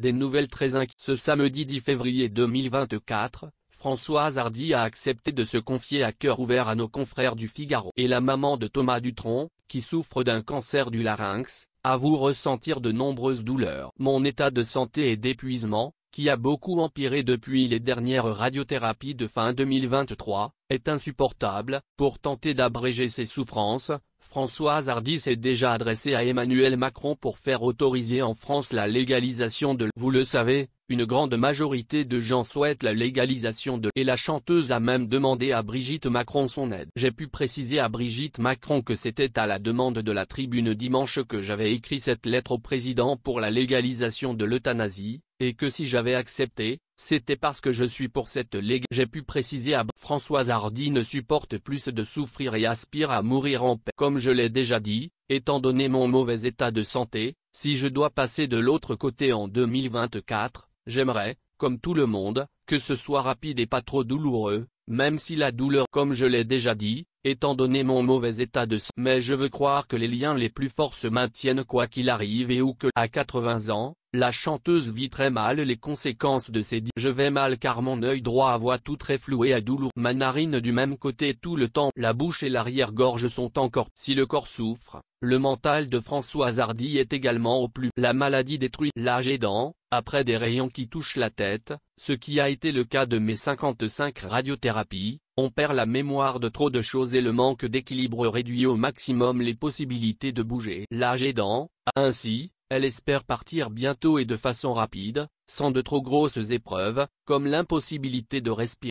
Des nouvelles très inquiétantes. Ce samedi 10 février 2024, Françoise Hardy a accepté de se confier à cœur ouvert à nos confrères du Figaro. Et la maman de Thomas Dutronc, qui souffre d'un cancer du larynx, avoue ressentir de nombreuses douleurs. Mon état de santé et d'épuisement, qui a beaucoup empiré depuis les dernières radiothérapies de fin 2023, est insupportable, pour tenter d'abréger ses souffrances, Françoise Hardy s'est déjà adressée à Emmanuel Macron pour faire autoriser en France la légalisation de Vous le savez, une grande majorité de gens souhaitent la légalisation de Et la chanteuse a même demandé à Brigitte Macron son aide. J'ai pu préciser à Brigitte Macron que c'était à la demande de la tribune dimanche que j'avais écrit cette lettre au président pour la légalisation de l'euthanasie, et que si j'avais accepté, c'était parce que je suis pour cette ligue j'ai pu préciser à B. Françoise Hardy ne supporte plus de souffrir et aspire à mourir en paix. Comme je l'ai déjà dit, étant donné mon mauvais état de santé, si je dois passer de l'autre côté en 2024, j'aimerais, comme tout le monde, que ce soit rapide et pas trop douloureux, même si la douleur comme je l'ai déjà dit, étant donné mon mauvais état de santé. Mais je veux croire que les liens les plus forts se maintiennent quoi qu'il arrive et ou que, à 80 ans, la chanteuse vit très mal les conséquences de ses dix. Je vais mal car mon œil droit à voix tout très flou et à douleur Ma narine du même côté tout le temps. La bouche et l'arrière-gorge sont encore. Si le corps souffre, le mental de François Hardy est également au plus. La maladie détruit l'âge aidant, après des rayons qui touchent la tête, ce qui a été le cas de mes 55 radiothérapies, on perd la mémoire de trop de choses et le manque d'équilibre réduit au maximum les possibilités de bouger. L'âge aidant, ainsi, elle espère partir bientôt et de façon rapide, sans de trop grosses épreuves, comme l'impossibilité de respirer.